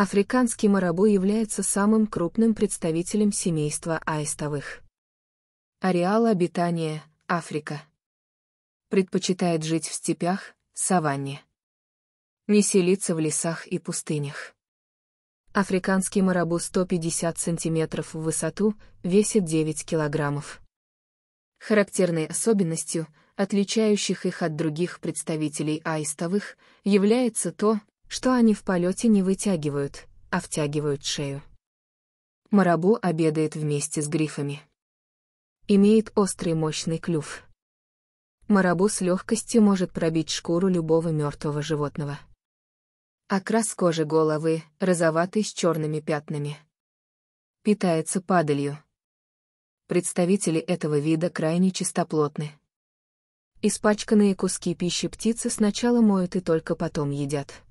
Африканский марабу является самым крупным представителем семейства аистовых. Ареал обитания – Африка. Предпочитает жить в степях, саванне. Не селится в лесах и пустынях. Африканский марабу 150 см в высоту, весит 9 кг. Характерной особенностью, отличающих их от других представителей аистовых, является то, что они в полете не вытягивают, а втягивают шею. Марабу обедает вместе с грифами. Имеет острый мощный клюв. Марабу с легкостью может пробить шкуру любого мертвого животного. Окрас кожи головы, розоватый с черными пятнами. Питается падалью. Представители этого вида крайне чистоплотны. Испачканные куски пищи птицы сначала моют и только потом едят.